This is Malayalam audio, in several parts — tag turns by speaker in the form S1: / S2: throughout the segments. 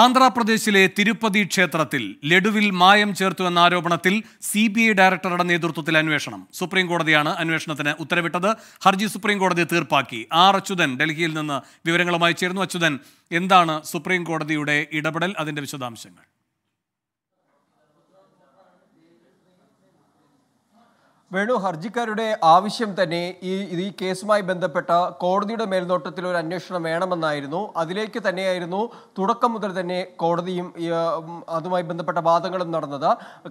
S1: ആന്ധ്രാപ്രദേശിലെ തിരുപ്പതി ക്ഷേത്രത്തിൽ ലഡുവിൽ മായം ചേർത്തു എന്ന ആരോപണത്തിൽ സി ബി ഐ ഡയറക്ടറുടെ നേതൃത്വത്തിൽ അന്വേഷണം സുപ്രീം കോടതിയാണ് അന്വേഷണത്തിന് ഉത്തരവിട്ടത് ഹർജി സുപ്രീം കോടതി തീർപ്പാക്കി ആർ അച്യുതൻ ഡൽഹിയിൽ നിന്ന് വിവരങ്ങളുമായി ചേർന്നു അച്യുതൻ എന്താണ് സുപ്രീം കോടതിയുടെ ഇടപെടൽ അതിന്റെ വിശദാംശങ്ങൾ
S2: വേണു ഹർജിക്കാരുടെ ആവശ്യം തന്നെ ഈ ഈ കേസുമായി ബന്ധപ്പെട്ട കോടതിയുടെ മേൽനോട്ടത്തിൽ ഒരു അന്വേഷണം വേണമെന്നായിരുന്നു അതിലേക്ക് തന്നെയായിരുന്നു തുടക്കം മുതൽ തന്നെ കോടതിയും അതുമായി ബന്ധപ്പെട്ട വാദങ്ങളും നടന്നത്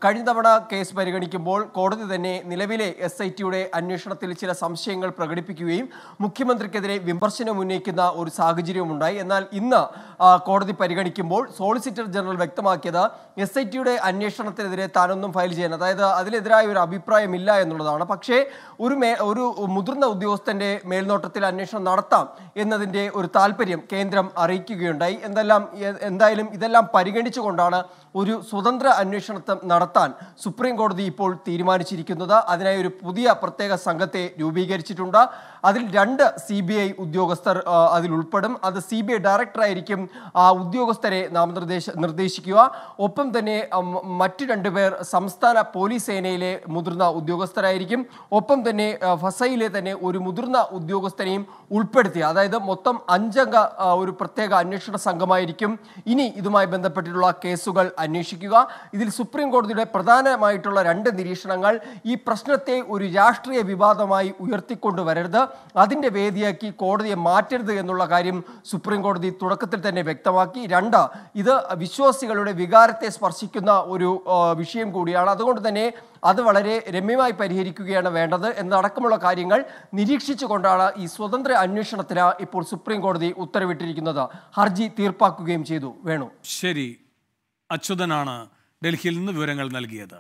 S2: കഴിഞ്ഞ തവണ കേസ് പരിഗണിക്കുമ്പോൾ കോടതി തന്നെ നിലവിലെ എസ് ഐ ടിയുടെ അന്വേഷണത്തിൽ ചില സംശയങ്ങൾ പ്രകടിപ്പിക്കുകയും മുഖ്യമന്ത്രിക്കെതിരെ വിമർശനം ഉന്നയിക്കുന്ന ഒരു ഉണ്ടായി എന്നാൽ ഇന്ന് കോടതി പരിഗണിക്കുമ്പോൾ സോളിസിറ്റർ ജനറൽ വ്യക്തമാക്കിയത് എസ് ഐ ടിയുടെ അന്വേഷണത്തിനെതിരെ താനൊന്നും ഫയൽ ചെയ്യാൻ അതായത് അതിനെതിരായ ഒരു അഭിപ്രായമില്ല എന്നുള്ളതാണ് പക്ഷേ ഒരു മേ ഒരു മുതിർന്ന ഉദ്യോഗസ്ഥൻ്റെ മേൽനോട്ടത്തിൽ അന്വേഷണം നടത്താം എന്നതിൻ്റെ ഒരു താല്പര്യം കേന്ദ്രം അറിയിക്കുകയുണ്ടായി എന്തെല്ലാം എന്തായാലും ഇതെല്ലാം പരിഗണിച്ചുകൊണ്ടാണ് ഒരു സ്വതന്ത്ര അന്വേഷണം നടത്താൻ സുപ്രീം കോടതി ഇപ്പോൾ തീരുമാനിച്ചിരിക്കുന്നത് അതിനായി ഒരു പുതിയ പ്രത്യേക സംഘത്തെ രൂപീകരിച്ചിട്ടുണ്ട് അതിൽ രണ്ട് സി ബി ഐ ഉദ്യോഗസ്ഥർ അതിൽ ഉൾപ്പെടും അത് സി ബി ഐ ഡയറക്ടറായിരിക്കും ആ ഉദ്യോഗസ്ഥരെ നാമനിർദ്ദേശ നിർദ്ദേശിക്കുക ഒപ്പം തന്നെ മറ്റു രണ്ടുപേർ സംസ്ഥാന പോലീസ് സേനയിലെ മുതിർന്ന ഉദ്യോഗസ്ഥർ ഉദ്യോഗസ്ഥരായിരിക്കും ഒപ്പം തന്നെ ഫസയിലെ തന്നെ ഒരു മുതിർന്ന ഉദ്യോഗസ്ഥനെയും ഉൾപ്പെടുത്തി അതായത് മൊത്തം അഞ്ചംഗ ഒരു പ്രത്യേക അന്വേഷണ സംഘമായിരിക്കും ഇനി ഇതുമായി ബന്ധപ്പെട്ടിട്ടുള്ള കേസുകൾ അന്വേഷിക്കുക ഇതിൽ സുപ്രീം കോടതിയുടെ പ്രധാനമായിട്ടുള്ള രണ്ട് നിരീക്ഷണങ്ങൾ ഈ പ്രശ്നത്തെ ഒരു രാഷ്ട്രീയ വിവാദമായി ഉയർത്തിക്കൊണ്ടുവരരുത് അതിൻ്റെ വേദിയാക്കി കോടതിയെ മാറ്റരുത് എന്നുള്ള കാര്യം സുപ്രീം കോടതി തുടക്കത്തിൽ തന്നെ വ്യക്തമാക്കി രണ്ട് ഇത് വിശ്വാസികളുടെ വികാരത്തെ സ്പർശിക്കുന്ന ഒരു വിഷയം കൂടിയാണ് അതുകൊണ്ട് തന്നെ അത് വളരെ രമ്യമായി പരിഹരിക്കുകയാണ് വേണ്ടത് എന്നതടക്കമുള്ള കാര്യങ്ങൾ നിരീക്ഷിച്ചുകൊണ്ടാണ് ഈ സ്വതന്ത്ര അന്വേഷണത്തിന് ഇപ്പോൾ സുപ്രീം കോടതി ഉത്തരവിട്ടിരിക്കുന്നത് ഹർജി തീർപ്പാക്കുകയും ചെയ്തു വേണു
S1: ശരി അച്യുതനാണ് ഡൽഹിയിൽ നിന്ന് വിവരങ്ങൾ നൽകിയത്